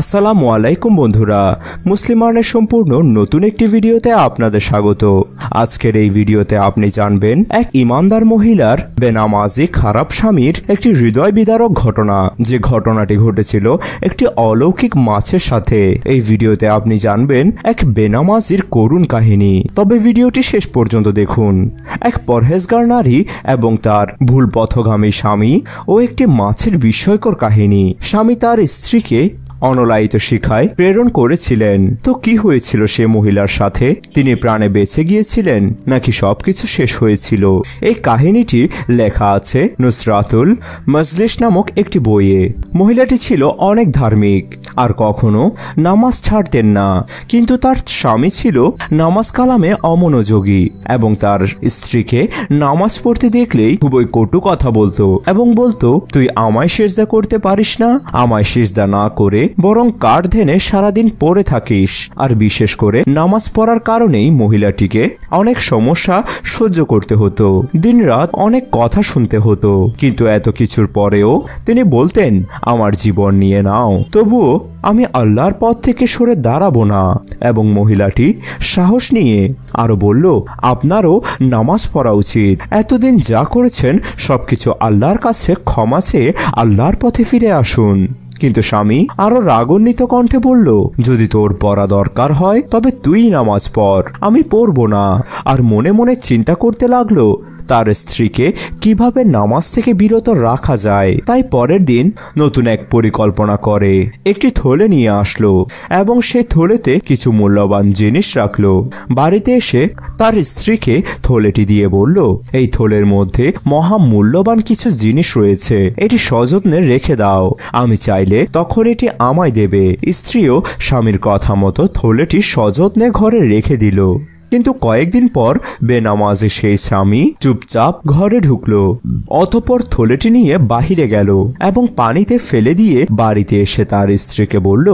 আসসালামু আলাইকুম বন্ধুরা মুসলিমানের সম্পূর্ণ নতুন একটি ভিডিওতে আপনাদের স্বাগত আজকের এই ভিডিওতে আপনি জানবেন এক ইমানদার মহিলার বেনামাজি খারাপ স্বামীর একটি হৃদয় বিদারক ঘটনা যে ঘটনাটি ঘটেছিল একটি অলৌকিক মাছের সাথে এই ভিডিওতে আপনি জানবেন এক বেনামাজির করুণ কাহিনী তবে ভিডিওটি শেষ পর্যন্ত দেখুন এক পরহেজগার নারী এবং তার ভুল পথগামী স্বামী ও একটি মাছের বিস্ময়কর কাহিনী স্বামী তার স্ত্রীকে অনলায়িত শিখায় প্রেরণ করেছিলেন তো কি হয়েছিল সে মহিলার সাথে তিনি প্রাণে বেঁচে গিয়েছিলেন নাকি সবকিছু শেষ হয়েছিল এই কাহিনীটি লেখা আছে নুসরাতুল মজলিস নামক একটি বইয়ে মহিলাটি ছিল অনেক ধার্মিক আর কখনো নামাজ ছাড়তেন না কিন্তু তার স্বামী ছিল নামাজ কালামে অমনোযোগী এবং তার স্ত্রীকে নামাজ পড়তে দেখলেই খুবই কটু কথা বলতো এবং বলতো তুই আমায় সেজদা করতে পারিস না আমায় সেজদা না করে বরং কাঠ ধেনে সারাদিন পড়ে থাকিস আর বিশেষ করে নামাজ পড়ার কারণেই মহিলাটিকে অনেক সমস্যা সহ্য করতে হতো দিন রাত অনেক কথা শুনতে হতো কিন্তু এত কিছুর পরেও তিনি বলতেন আমার জীবন নিয়ে নাও তবুও আমি আল্লাহর পথ থেকে সরে দাঁড়াবো না এবং মহিলাটি সাহস নিয়ে আরো বলল আপনারও নামাজ পড়া উচিত এতদিন যা করেছেন সবকিছু আল্লাহর কাছে ক্ষমা চেয়ে আল্লাহর পথে ফিরে আসুন কিন্তু স্বামী আরো রাগন্বিত কণ্ঠে বলল যদি তোর পড়া দরকার হয় তবে তুই নামাজ পড় আমি পড়ব না আর মনে মনে চিন্তা করতে লাগলো তার স্ত্রীকে কিভাবে নামাজ থেকে বিরত রাখা যায় তাই পরের দিন নতুন এক পরিকল্পনা করে একটি থলে নিয়ে আসলো এবং সে থলেতে কিছু মূল্যবান জিনিস রাখলো বাড়িতে এসে তার স্ত্রীকে থলেটি দিয়ে বলল এই থলের মধ্যে মহা মূল্যবান কিছু জিনিস রয়েছে এটি সযত্নে রেখে দাও আমি চাইলে চাইলে তখন এটি আমায় দেবে স্ত্রীও স্বামীর কথা মতো থলেটি সযত্নে ঘরে রেখে দিল কিন্তু কয়েকদিন পর বেনামাজে সেই স্বামী চুপচাপ ঘরে ঢুকলো অতপর থলেটি নিয়ে বাহিরে গেল এবং পানিতে ফেলে দিয়ে বাড়িতে এসে তার স্ত্রীকে বলল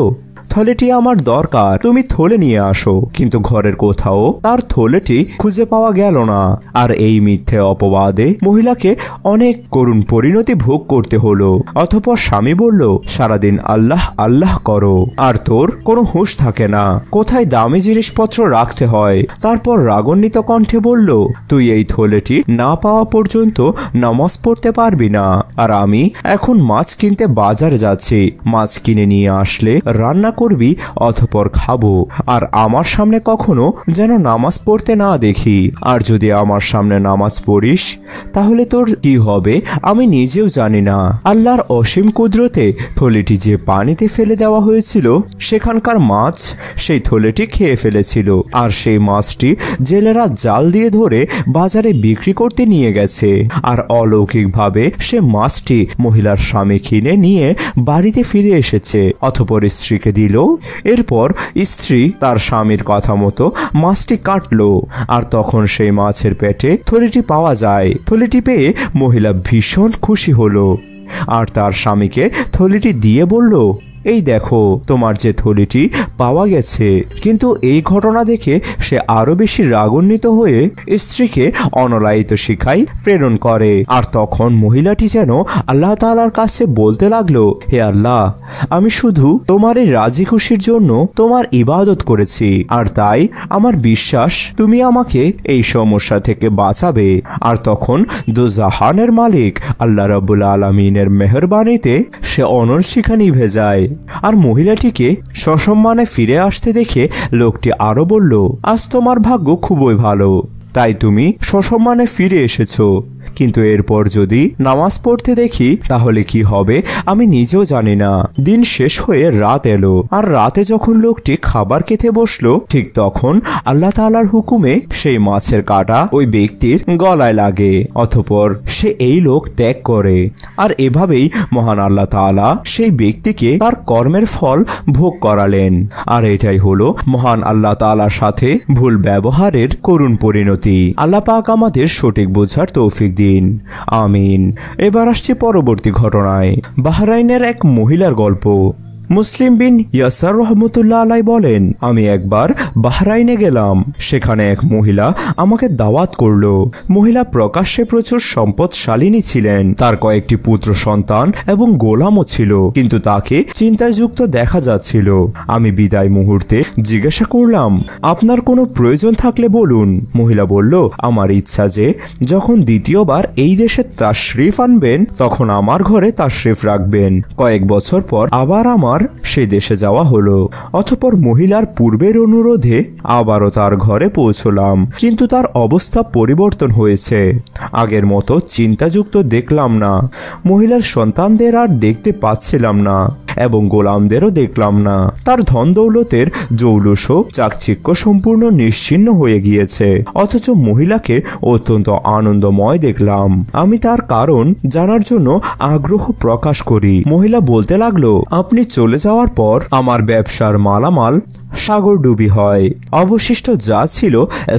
থলেটি আমার দরকার তুমি থলে নিয়ে আসো কিন্তু ঘরের কোথাও তার থলেটি খুঁজে পাওয়া গেল না আর এই মিথ্যে অপবাদে মহিলাকে অনেক করুণ পরিণতি ভোগ করতে হলো অথপর স্বামী বলল সারাদিন আল্লাহ আল্লাহ করো আর তোর কোনো হুঁশ থাকে না কোথায় দামি জিনিসপত্র রাখতে হয় তারপর রাগন্বিত কণ্ঠে বলল তুই এই থলেটি না পাওয়া পর্যন্ত নামাজ পড়তে পারবি না আর আমি এখন মাছ কিনতে বাজারে যাচ্ছি মাছ কিনে নিয়ে আসলে রান্না করবি অথপর খাবো আর আমার সামনে কখনো যেন নামাজ পড়তে না দেখি আর যদি আমার সামনে নামাজ পড়িস তাহলে তোর কি হবে আমি নিজেও জানি না আল্লাহর অসীম কুদরতে থলিটি যে পানিতে ফেলে দেওয়া হয়েছিল সেখানকার মাছ সেই থলেটি খেয়ে ফেলেছিল আর সেই মাছটি জেলেরা জাল দিয়ে ধরে বাজারে বিক্রি করতে নিয়ে গেছে আর অলৌকিকভাবে সে মাছটি মহিলার স্বামী কিনে নিয়ে বাড়িতে ফিরে এসেছে অথপর স্ত্রীকে দিয়ে দিল এরপর স্ত্রী তার স্বামীর কথা মতো মাছটি কাটল আর তখন সেই মাছের পেটে থলিটি পাওয়া যায় থলিটি পেয়ে মহিলা ভীষণ খুশি হলো আর তার স্বামীকে থলিটি দিয়ে বলল এই দেখো তোমার যে থলিটি পাওয়া গেছে কিন্তু এই ঘটনা দেখে সে আরো বেশি রাগান্বিত হয়ে স্ত্রীকে অনলায়িত শিখায় প্রেরণ করে আর তখন মহিলাটি যেন আল্লাহ তালার কাছে বলতে লাগলো হে আল্লাহ আমি শুধু তোমার এই রাজি খুশির জন্য তোমার ইবাদত করেছি আর তাই আমার বিশ্বাস তুমি আমাকে এই সমস্যা থেকে বাঁচাবে আর তখন দুজাহানের মালিক আল্লাহ রাবুল আলমিনের মেহরবানিতে সে অনল শিখা নিভে যায় আর মহিলাটিকে সসম্মানে ফিরে আসতে দেখে লোকটি আরও বলল আজ তোমার ভাগ্য খুবই ভালো তাই তুমি সসম্মানে ফিরে এসেছো কিন্তু এরপর যদি নামাজ পড়তে দেখি তাহলে কি হবে আমি নিজেও জানি না দিন শেষ হয়ে রাত এলো আর রাতে যখন লোকটি খাবার খেতে বসলো ঠিক তখন আল্লাহ তালার হুকুমে সেই মাছের কাটা ওই ব্যক্তির গলায় লাগে অথপর সে এই লোক ত্যাগ করে আর এভাবেই মহান আল্লাহ তালা সেই ব্যক্তিকে তার কর্মের ফল ভোগ করালেন আর এটাই হলো মহান আল্লাহ তালার সাথে ভুল ব্যবহারের করুণ পরিণতি প্রতি আল্লাহ পাক আমাদের সঠিক বোঝার তৌফিক দিন আমিন এবার আসছে পরবর্তী ঘটনায় বাহরাইনের এক মহিলার গল্প মুসলিম বিন ইয়াসার রহমতুল্লাহ আলাই বলেন আমি একবার বাহরাইনে গেলাম সেখানে এক মহিলা আমাকে দাওয়াত করল মহিলা প্রকাশ্যে প্রচুর সম্পদশালিনী ছিলেন তার কয়েকটি পুত্র সন্তান এবং গোলামও ছিল কিন্তু তাকে চিন্তাযুক্ত দেখা যাচ্ছিল আমি বিদায় মুহূর্তে জিজ্ঞাসা করলাম আপনার কোনো প্রয়োজন থাকলে বলুন মহিলা বলল আমার ইচ্ছা যে যখন দ্বিতীয়বার এই দেশে তাশরিফ আনবেন তখন আমার ঘরে তাশরিফ রাখবেন কয়েক বছর পর আবার আমার আবার সে দেশে যাওয়া হলো অথপর মহিলার পূর্বের অনুরোধে আবারও তার ঘরে পৌঁছলাম কিন্তু তার অবস্থা পরিবর্তন হয়েছে আগের মতো চিন্তাযুক্ত দেখলাম না মহিলার সন্তানদের আর দেখতে পাচ্ছিলাম না এবং গোলামদেরও দেখলাম না তার ধন দৌলতের জৌলুসও চাকচিক্য সম্পূর্ণ নিশ্চিন্ন হয়ে গিয়েছে অথচ মহিলাকে অত্যন্ত আনন্দময় দেখলাম আমি তার কারণ জানার জন্য আগ্রহ প্রকাশ করি মহিলা বলতে লাগলো আপনি চলে চলে যাওয়ার পর আমার ব্যবসার মালামাল সাগরডুবি হয় অবশিষ্ট যা ছিল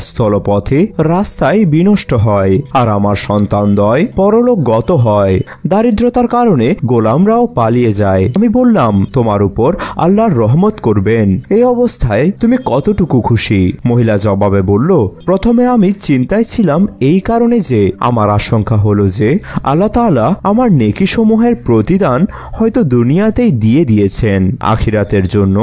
স্থলপথে রাস্তায় বিনষ্ট হয় আর আমার সন্তান পরলোক পরলোকগত হয় দারিদ্রতার কারণে গোলামরাও পালিয়ে যায় আমি বললাম তোমার উপর আল্লাহর রহমত করবেন এই অবস্থায় তুমি কতটুকু খুশি মহিলা জবাবে বলল প্রথমে আমি চিন্তায় ছিলাম এই কারণে যে আমার আশঙ্কা হলো যে আল্লাহ তালা আমার নেকিসমূহের প্রতিদান হয়তো দুনিয়াতেই দিয়ে দিয়েছেন আখিরাতের জন্য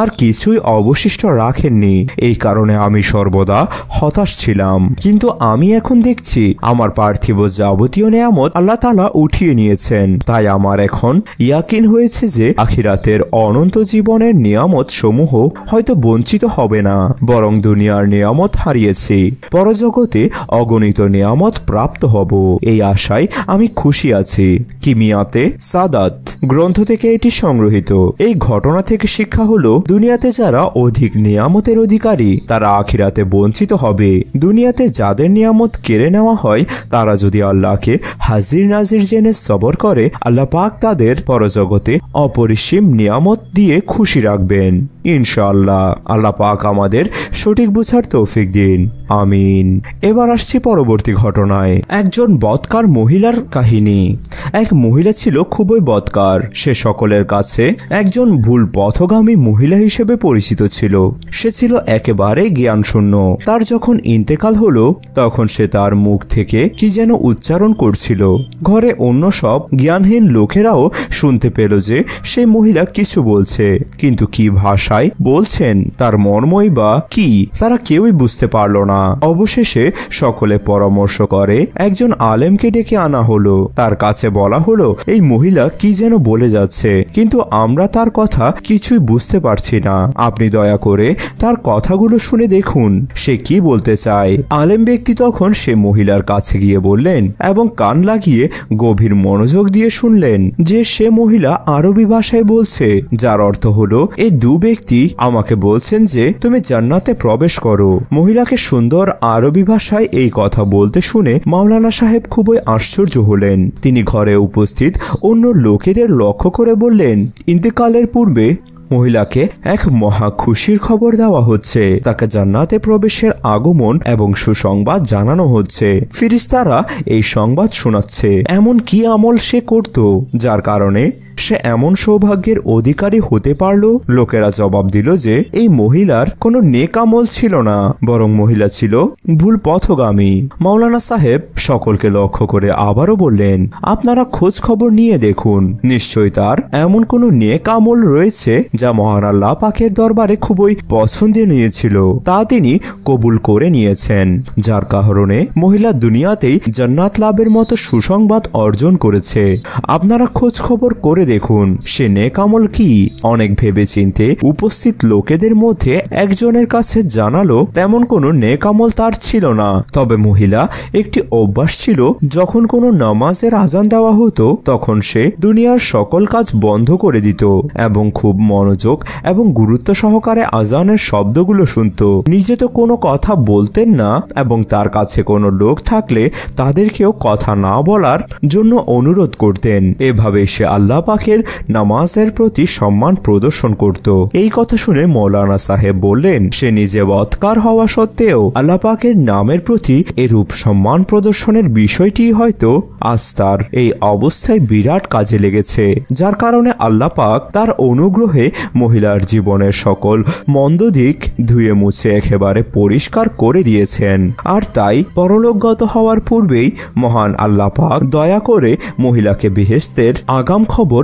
আর কিছুই অবশিষ্ট রাখেননি এই কারণে আমি সর্বদা হতাশ ছিলাম কিন্তু আমি এখন দেখছি আমার পার্থিব যাবতীয় নেয়ামত আল্লাহ তালা উঠিয়ে নিয়েছেন তাই আমার এখন ইয়াকিন হয়েছে যে আখিরাতের অনন্ত জীবনের নিয়ামত সমূহ হয়তো বঞ্চিত হবে না বরং দুনিয়ার নিয়ামত হারিয়েছি পরজগতে অগণিত নিয়ামত প্রাপ্ত হব এই আশায় আমি খুশি আছি কিমিয়াতে সাদাত গ্রন্থ থেকে এটি সংগ্রহিত এই ঘটনা থেকে শিক্ষা হলো দুনিয়াতে যারা অধিক নিয়ামতের অধিকারী তারা আখিরাতে বঞ্চিত হবে দুনিয়াতে যাদের নিয়ামত কেড়ে নেওয়া হয় তারা যদি আল্লাহকে হাজির নাজির জেনে সবর করে আল্লাহ পাক তাদের পরজগতে অপরিসীম নিয়ামত দিয়ে খুশি রাখবেন ইনশাল্লাহ আল্লাহ পাক আমাদের সঠিক বুঝার তৌফিক দিন আমিন এবার আসছি পরবর্তী ঘটনায় একজন বৎকার মহিলার কাহিনী এক মহিলা ছিল খুবই বৎকার সে সকলের কাছে একজন ভুল পথগামী মহিলা মহিলা হিসেবে পরিচিত ছিল সে ছিল একেবারে জ্ঞানশূন্য তার যখন ইন্তেকাল হলো তখন সে তার মুখ থেকে কি যেন উচ্চারণ করছিল ঘরে অন্য সব জ্ঞানহীন লোকেরাও শুনতে পেল যে সে মহিলা কিছু বলছে কিন্তু কি ভাষায় বলছেন তার মর্মই বা কি তারা কেউই বুঝতে পারল না অবশেষে সকলে পরামর্শ করে একজন আলেমকে ডেকে আনা হলো তার কাছে বলা হলো এই মহিলা কি যেন বলে যাচ্ছে কিন্তু আমরা তার কথা কিছুই বুঝতে পার পারছি না আপনি দয়া করে তার কথাগুলো শুনে দেখুন সে কি বলতে চায় আলেম ব্যক্তি তখন সে মহিলার কাছে গিয়ে বললেন এবং কান লাগিয়ে গভীর মনোযোগ দিয়ে শুনলেন যে সে মহিলা আরবি ভাষায় বলছে যার অর্থ হলো এই দু ব্যক্তি আমাকে বলছেন যে তুমি জান্নাতে প্রবেশ করো মহিলাকে সুন্দর আরবি ভাষায় এই কথা বলতে শুনে মাওলানা সাহেব খুবই আশ্চর্য হলেন তিনি ঘরে উপস্থিত অন্য লোকেদের লক্ষ্য করে বললেন ইন্তেকালের পূর্বে মহিলাকে এক মহা খুশির খবর দেওয়া হচ্ছে তাকে জান্নাতে প্রবেশের আগমন এবং সুসংবাদ জানানো হচ্ছে ফিরিস্তারা এই সংবাদ শোনাচ্ছে এমন কি আমল সে করত যার কারণে সে এমন সৌভাগ্যের অধিকারী হতে পারল লোকেরা জবাব দিল যে এই মহিলার কোনো নেকামল ছিল না বরং মহিলা ছিল ভুল পথগামী মাওলানা সাহেব সকলকে লক্ষ্য করে আবারও বললেন আপনারা খোঁজ খবর নিয়ে দেখুন নিশ্চয় তার এমন কোনো নেকামল রয়েছে যা মহারাল্লা পাকের দরবারে খুবই পছন্দ নিয়েছিল তা তিনি কবুল করে নিয়েছেন যার কারণে মহিলা দুনিয়াতেই জান্নাত লাভের মতো সুসংবাদ অর্জন করেছে আপনারা খোঁজ খবর করে দেখুন সে নেকামল কি অনেক ভেবে চিনতে উপস্থিত লোকেদের মধ্যে একজনের কাছে জানালো তেমন কোনো নেক আমল তার ছিল না তবে মহিলা একটি অভ্যাস ছিল যখন কোনো নামাজের আজান দেওয়া হতো তখন সে দুনিয়ার সকল কাজ বন্ধ করে দিত এবং খুব মনোযোগ এবং গুরুত্ব সহকারে আজানের শব্দগুলো শুনত নিজে তো কোনো কথা বলতেন না এবং তার কাছে কোনো লোক থাকলে তাদেরকেও কথা না বলার জন্য অনুরোধ করতেন এভাবে সে আল্লাহ পাকের নামাজের প্রতি সম্মান প্রদর্শন করত এই কথা শুনে মৌলানা সাহেব বললেন সে নিজে বৎকার হওয়া সত্ত্বেও আল্লাহ পাকের নামের প্রতি এরূপ সম্মান প্রদর্শনের বিষয়টি হয়তো আজ তার এই অবস্থায় বিরাট কাজে লেগেছে যার কারণে আল্লাহ পাক তার অনুগ্রহে মহিলার জীবনের সকল মন্দ দিক ধুয়ে মুছে একেবারে পরিষ্কার করে দিয়েছেন আর তাই পরলোকগত হওয়ার পূর্বেই মহান আল্লাহ পাক দয়া করে মহিলাকে বেহেস্তের আগাম খবর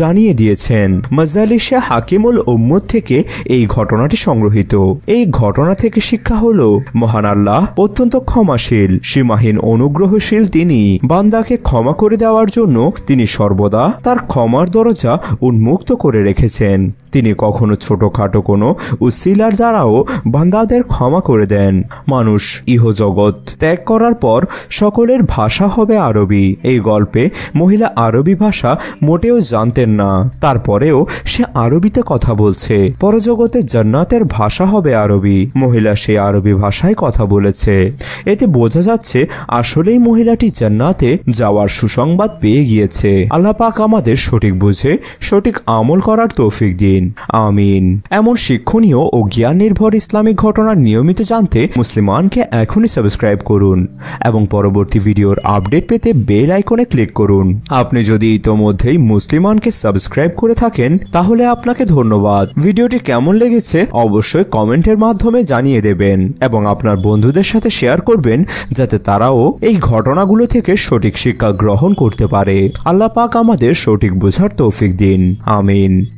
জানিয়ে দিয়েছেন মজালিশা হাকিমুল উম্মদ থেকে এই ঘটনাটি সংগ্রহিত এই ঘটনা থেকে শিক্ষা হল মহান আল্লাহ অত্যন্ত ক্ষমাশীল সীমাহীন অনুগ্রহশীল তিনি বান্দাকে ক্ষমা করে দেওয়ার জন্য তিনি সর্বদা তার ক্ষমার দরজা উন্মুক্ত করে রেখেছেন তিনি কখনো ছোটখাটো কোনো উসিলার দ্বারাও বান্দাদের ক্ষমা করে দেন মানুষ ইহজগৎ ত্যাগ করার পর সকলের ভাষা হবে আরবি এই গল্পে মহিলা আরবি ভাষা মোটেও জান জানতেন না তারপরেও সে আরবিতে কথা বলছে পরজগতে জান্নাতের ভাষা হবে আরবি মহিলা সে আরবি ভাষায় কথা বলেছে এতে বোঝা যাচ্ছে আসলেই মহিলাটি জান্নাতে যাওয়ার সুসংবাদ পেয়ে গিয়েছে আল্লাপাক আমাদের সঠিক বুঝে সঠিক আমল করার তৌফিক দিন আমিন এমন শিক্ষণীয় ও জ্ঞান নির্ভর ইসলামিক ঘটনার নিয়মিত জানতে মুসলিমানকে এখনই সাবস্ক্রাইব করুন এবং পরবর্তী ভিডিওর আপডেট পেতে বেল আইকনে ক্লিক করুন আপনি যদি ইতোমধ্যেই মুসলিমান চ্যানেলটিকে সাবস্ক্রাইব করে থাকেন তাহলে আপনাকে ধন্যবাদ ভিডিওটি কেমন লেগেছে অবশ্যই কমেন্টের মাধ্যমে জানিয়ে দেবেন এবং আপনার বন্ধুদের সাথে শেয়ার করবেন যাতে তারাও এই ঘটনাগুলো থেকে সঠিক শিক্ষা গ্রহণ করতে পারে আল্লাহ পাক আমাদের সঠিক বোঝার তৌফিক দিন আমিন